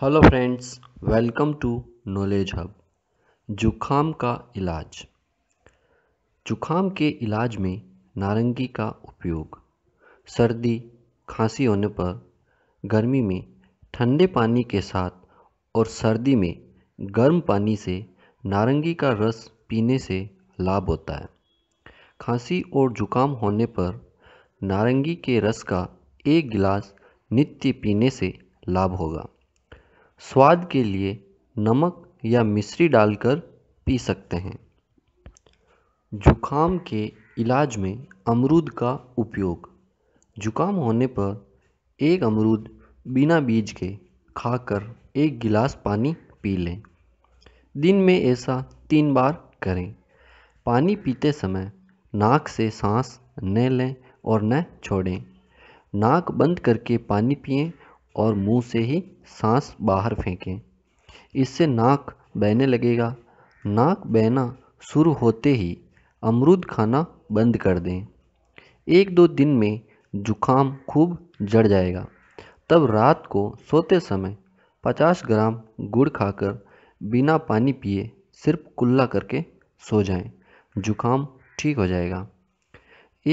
hello friends welcome to knowledge hub जुखाम का इलाज जुखाम के इलाज में नारंगी का उपयोग सर्दी खांसी होने पर गर्मी में ठंडे पानी के साथ और सर्दी में गर्म पानी से नारंगी का रस पीने से लाभ होता है खांसी और जुकाम होने पर नारंगी के रस का एक गिलास नित्य पीने से लाभ होगा स्वाद के लिए नमक या मिश्री डालकर पी सकते हैं ज़ुकाम के इलाज में अमरूद का उपयोग ज़ुकाम होने पर एक अमरूद बिना बीज के खाकर एक गिलास पानी पी लें दिन में ऐसा तीन बार करें पानी पीते समय नाक से सांस न लें और न छोड़ें नाक बंद करके पानी पिएं और मुंह से ही सांस बाहर फेंकें इससे नाक बहने लगेगा नाक बहना शुरू होते ही अमरूद खाना बंद कर दें एक दो दिन में जुखाम खूब जड़ जाएगा तब रात को सोते समय 50 ग्राम गुड़ खाकर बिना पानी पिए सिर्फ कुल्ला करके सो जाएं जुखाम ठीक हो जाएगा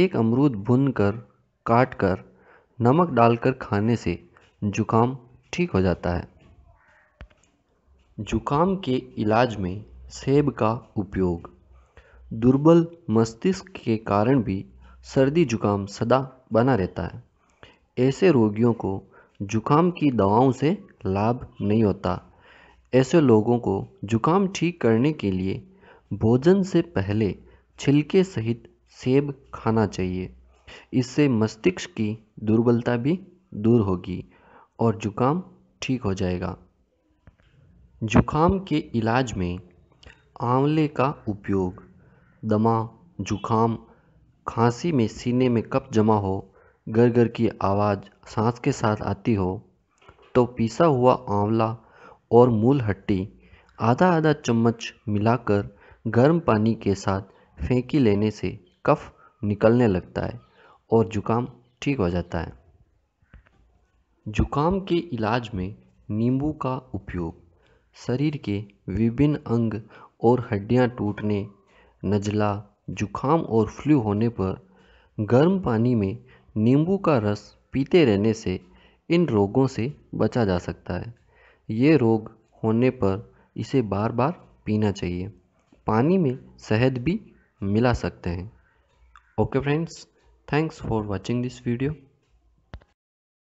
एक अमरूद भुन कर काट कर नमक डालकर खाने से जुकाम ठीक हो जाता है जुकाम के इलाज में सेब का उपयोग दुर्बल मस्तिष्क के कारण भी सर्दी जुकाम सदा बना रहता है ऐसे रोगियों को जुकाम की दवाओं से लाभ नहीं होता ऐसे लोगों को जुकाम ठीक करने के लिए भोजन से पहले छिलके सहित सेब खाना चाहिए इससे मस्तिष्क की दुर्बलता भी दूर होगी और ज़ुकाम ठीक हो जाएगा ज़ुकाम के इलाज में आंवले का उपयोग दमा ज़ुकाम खांसी में सीने में कफ जमा हो घर की आवाज़ सांस के साथ आती हो तो पीसा हुआ आंवला और मूल हट्टी आधा आधा चम्मच मिलाकर गर्म पानी के साथ फेंकी लेने से कफ निकलने लगता है और ज़ुकाम ठीक हो जाता है जुकाम के इलाज में नींबू का उपयोग शरीर के विभिन्न अंग और हड्डियां टूटने नज़ला जुकाम और फ्लू होने पर गर्म पानी में नींबू का रस पीते रहने से इन रोगों से बचा जा सकता है ये रोग होने पर इसे बार बार पीना चाहिए पानी में शहद भी मिला सकते हैं okay friends thanks for watching this video